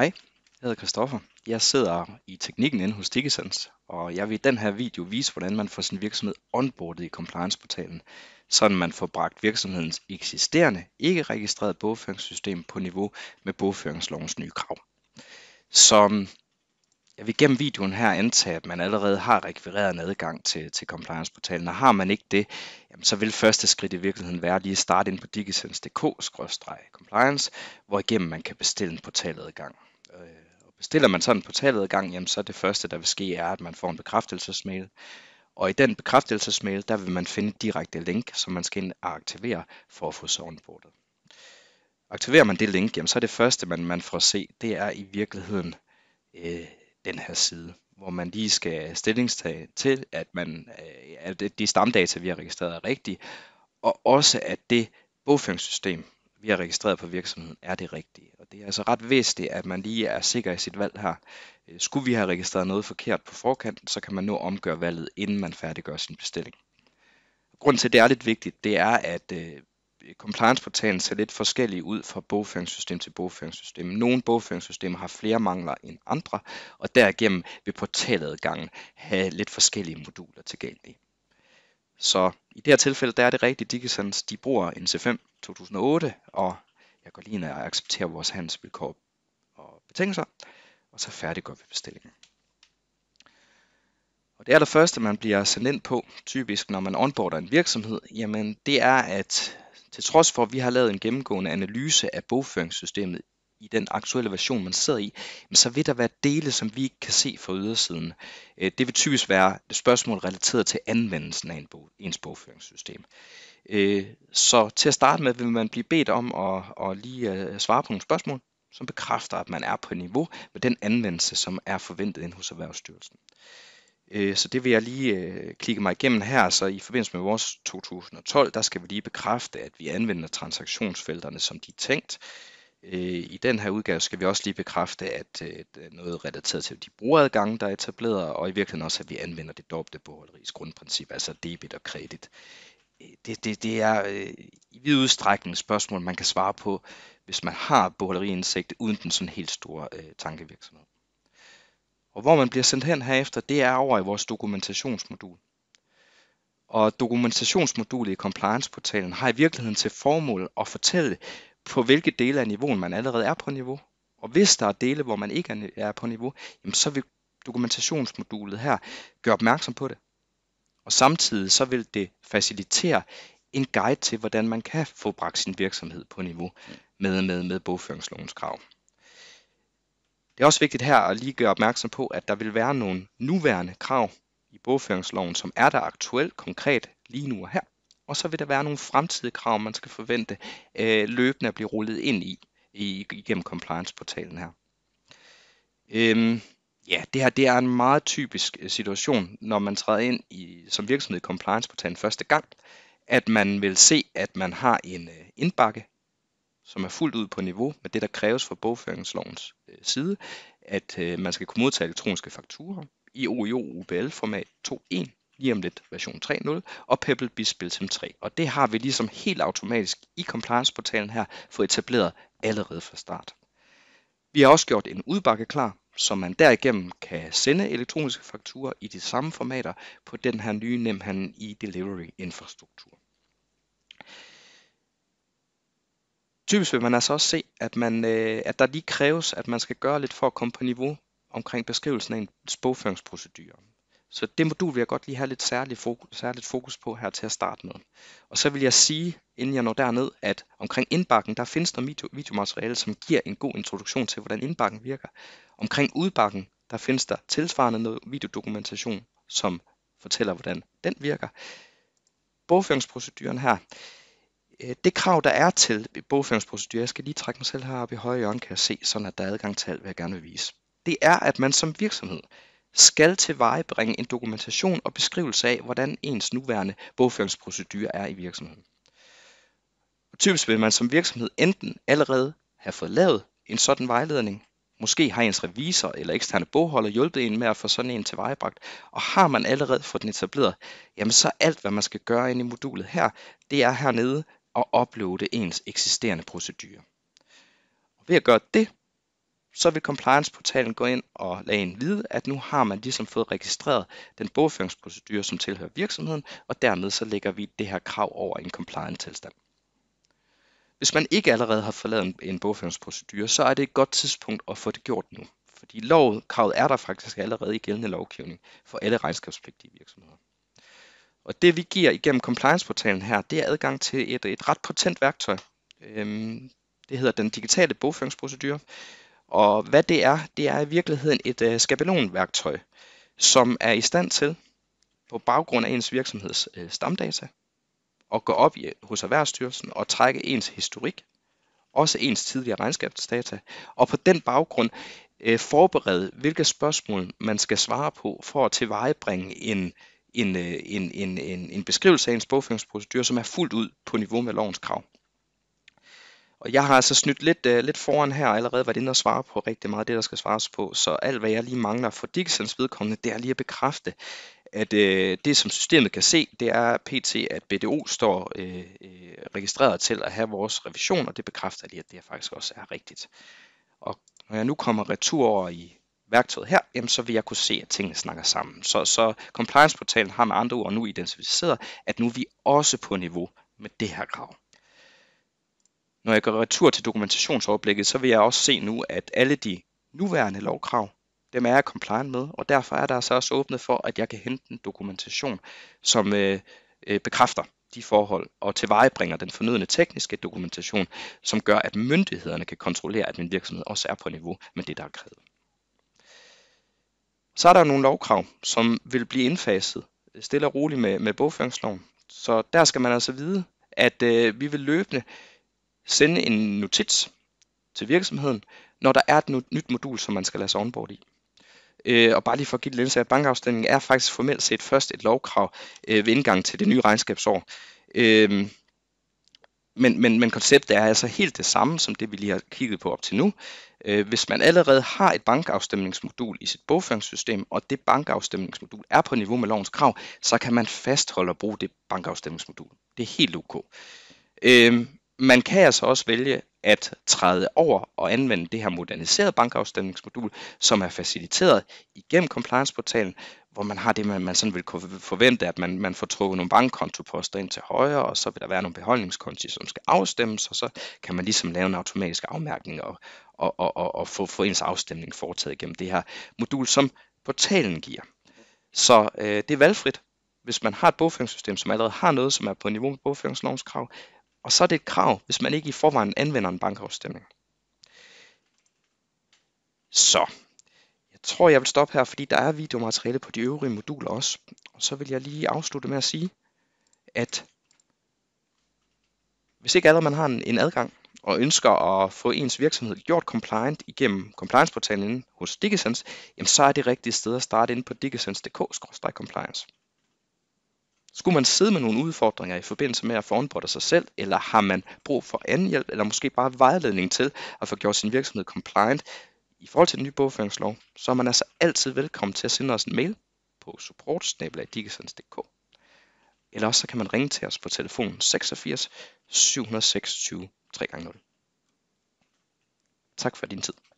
Hej, jeg hedder Christoffer. Jeg sidder i teknikken inde hos Digisense, og jeg vil i den her video vise, hvordan man får sin virksomhed onboardet i Compliance-portalen, sådan man får bragt virksomhedens eksisterende, ikke registrerede bogføringssystem på niveau med bogføringslovens nye krav. Så jeg vil gennem videoen her antage, at man allerede har rekvireret en adgang til, til compliance-portalen, og har man ikke det, jamen så vil første skridt i virkeligheden være lige at starte ind på digisensedk compliance hvor igennem man kan bestille en portaladgang. Øh, og bestiller man sådan en portaladgang, jamen så er det første, der vil ske, er, at man får en bekræftelsesmail. Og i den bekræftelsesmail, der vil man finde direkte link, som man skal ind og aktivere for at få sig onboardet. Aktiverer man det link, jamen så er det første, man, man får at se, det er i virkeligheden øh, den her side, hvor man lige skal stillingstage til, at, man, øh, at de stamdata, vi har registreret, er rigtige, og også at det bogføringssystem, vi har registreret på virksomheden, er det rigtige. Og det er altså ret væsentligt, at man lige er sikker i sit valg her. Øh, skulle vi have registreret noget forkert på forkanten, så kan man nu omgøre valget, inden man færdiggør sin bestilling. Grunden til, at det er lidt vigtigt, det er, at øh, compliance-portalen ser lidt forskellige ud fra bogføringssystem til bogføringssystem. Nogle bogføringssystemer har flere mangler end andre, og derigennem vil portaladgangen have lidt forskellige moduler tilgængelige. Så i det her tilfælde, der er det rigtigt, Dickinsons, de bruger en C5 2008, og jeg går lige ind og accepterer vores handelsvilkår og betingelser, og så færdiggør vi bestillingen. Og det er det første, man bliver sendt ind på, typisk når man onboarder en virksomhed, jamen det er, at til trods for, at vi har lavet en gennemgående analyse af bogføringssystemet i den aktuelle version, man sidder i, så vil der være dele, som vi ikke kan se fra ydersiden. Øh, det vil typisk være spørgsmål relateret til anvendelsen af en bog, ens bogføringssystem. Øh, så til at starte med vil man blive bedt om at, at lige øh, svare på nogle spørgsmål, som bekræfter, at man er på niveau med den anvendelse, som er forventet ind hos Erhvervsstyrelsen. Så det vil jeg lige klikke mig igennem her. Så i forbindelse med vores 2012, der skal vi lige bekræfte, at vi anvender transaktionsfelterne, som de er tænkt. Øh, I den her udgave skal vi også lige bekræfte, at det øh, er øh, noget relateret til de brugeradgange, der er etableret, og i virkeligheden også, at vi anvender det dobbelte bogholderis grundprincip, altså debit og kredit. Det, det, det er i vid udstrækning et spørgsmål, man kan svare på, hvis man har bogholderiindsigt uden den sådan helt store øh, tankevirksomhed. Og hvor man bliver sendt hen herefter, det er over i vores dokumentationsmodul. Og dokumentationsmodulet i Compliance-portalen har i virkeligheden til formål at fortælle, på hvilke dele af niveauen man allerede er på niveau. Og hvis der er dele, hvor man ikke er på niveau, jamen så vil dokumentationsmodulet her gøre opmærksom på det. Og samtidig så vil det facilitere en guide til, hvordan man kan få bragt sin virksomhed på niveau med, med, med bogføringslovens krav. Det er også vigtigt her at lige gøre opmærksom på, at der vil være nogle nuværende krav i bogføringsloven, som er der aktuelt konkret lige nu og her og så vil der være nogle fremtidige krav, man skal forvente øh, løbende at blive rullet ind i, i igennem compliance-portalen her. Øhm, ja, det her det er en meget typisk øh, situation, når man træder ind i, som virksomhed i compliance-portalen første gang, at man vil se, at man har en øh, indbakke, som er fuldt ud på niveau med det, der kræves fra bogføringslovens øh, side, at øh, man skal kunne modtage elektroniske fakturer i OIO UBL format 2.1 lige om lidt version 3.0, og Pebble Bispilsim 3. Og det har vi ligesom helt automatisk i compliance-portalen her fået etableret allerede fra start. Vi har også gjort en udbakke klar, så man derigennem kan sende elektroniske fakturer i de samme formater på den her nye Nemhandel i Delivery infrastruktur. Typisk vil man altså også se, at, man, øh, at der lige kræves, at man skal gøre lidt for at komme på niveau omkring beskrivelsen af en bogføringsprocedur. Så det modul vil jeg godt lige have lidt særligt fokus, særligt fokus på her til at starte med. Og så vil jeg sige, inden jeg når derned, at omkring indbakken, der findes der video, videomateriale, som giver en god introduktion til, hvordan indbakken virker. Omkring udbakken, der findes der tilsvarende noget videodokumentation, som fortæller, hvordan den virker. Bogføringsproceduren her, øh, det krav, der er til bogføringsproceduren, jeg skal lige trække mig selv op i højre hjørne, kan jeg se, sådan at der er adgang til alt, hvad jeg gerne vil vise. Det er, at man som virksomhed skal tilvejebringe en dokumentation og beskrivelse af, hvordan ens nuværende bogføringsprocedure er i virksomheden. Typisk vil man som virksomhed enten allerede have fået lavet en sådan vejledning, måske har ens revisor eller eksterne bogholder hjulpet en med at få sådan en tilvejebragt, og har man allerede fået den etableret, jamen så alt hvad man skal gøre inde i modulet her, det er hernede at uploade ens eksisterende procedure. Og ved at gøre det, så vil compliance-portalen gå ind og lade en vide, at nu har man ligesom fået registreret den bogføringsprocedure, som tilhører virksomheden, og dermed så lægger vi det her krav over i en compliance-tilstand. Hvis man ikke allerede har forladet en bogføringsprocedure, så er det et godt tidspunkt at få det gjort nu. Fordi lovet, kravet er der faktisk allerede i gældende lovgivning for alle regnskabspligtige virksomheder. Og det vi giver igennem compliance-portalen her, det er adgang til et, et ret potent værktøj. Øhm, det hedder den digitale bogføringsprocedure, og hvad det er, det er i virkeligheden et øh, skabelonværktøj, som er i stand til, på baggrund af ens virksomheds øh, stamdata, at gå op i, øh, hos Erhvervsstyrelsen og trække ens historik, også ens tidligere regnskabsdata, og på den baggrund øh, forberede, hvilke spørgsmål man skal svare på for at tilvejebringe en, en, øh, en, en, en, en beskrivelse af ens bogføringsprocedur, som er fuldt ud på niveau med lovens krav. Og jeg har altså snydt lidt, øh, lidt foran her og allerede været inde og svare på rigtig meget af det, der skal svares på. Så alt, hvad jeg lige mangler for Dixons vedkommende, det er lige at bekræfte, at øh, det, som systemet kan se, det er pt, at BDO står øh, øh, registreret til at have vores revision, og det bekræfter lige, at det faktisk også er rigtigt. Og når jeg nu kommer retur over i værktøjet her, jamen, så vil jeg kunne se, at tingene snakker sammen. Så, så compliance-portalen har med andre ord nu identificeret, at nu er vi også på niveau med det her krav. Når jeg går retur til dokumentationsoverblikket, så vil jeg også se nu, at alle de nuværende lovkrav, dem er jeg compliant med, og derfor er der altså også åbnet for, at jeg kan hente en dokumentation, som øh, øh, bekræfter de forhold og tilvejebringer den fornødende tekniske dokumentation, som gør, at myndighederne kan kontrollere, at min virksomhed også er på niveau med det, der er krævet. Så er der nogle lovkrav, som vil blive indfaset øh, stille og roligt med, med bogføringsloven. Så der skal man altså vide, at øh, vi vil løbende sende en notits til virksomheden, når der er et nyt modul, som man skal lade sig onboard i. Øh, og bare lige for at give lidt at bankafstemning er faktisk formelt set først et lovkrav øh, ved indgang til det nye regnskabsår. Øh, men, men, men konceptet er altså helt det samme som det, vi lige har kigget på op til nu. Øh, hvis man allerede har et bankafstemningsmodul i sit bogføringssystem, og det bankafstemningsmodul er på niveau med lovens krav, så kan man fastholde at bruge det bankafstemningsmodul. Det er helt ok. Øh, man kan altså også vælge at træde over og anvende det her moderniserede bankafstemningsmodul, som er faciliteret igennem compliance-portalen, hvor man har det, man, man sådan vil forvente, at man, man får trukket nogle bankkontoposter ind til højre, og så vil der være nogle beholdningskonti, som skal afstemmes, og så kan man ligesom lave en automatisk afmærkning og, og, og, og, og få, få ens afstemning foretaget gennem det her modul, som portalen giver. Så øh, det er valgfrit, hvis man har et bogføringssystem, som allerede har noget, som er på niveau med bogføringslovens krav, og så er det et krav, hvis man ikke i forvejen anvender en bankafstemning. Så, jeg tror, jeg vil stoppe her, fordi der er videomateriale på de øvrige moduler også. Og så vil jeg lige afslutte med at sige, at hvis ikke allerede man har en, en adgang og ønsker at få ens virksomhed gjort compliant igennem compliance-portalen hos Digisense, jamen så er det rigtige sted at starte ind på digisensedk compliance skulle man sidde med nogle udfordringer i forbindelse med at forandre sig selv, eller har man brug for anden hjælp, eller måske bare vejledning til at få gjort sin virksomhed compliant i forhold til den nye bogføringslov, så er man altså altid velkommen til at sende os en mail på support eller også så kan man ringe til os på telefon 86 726 3x0. Tak for din tid.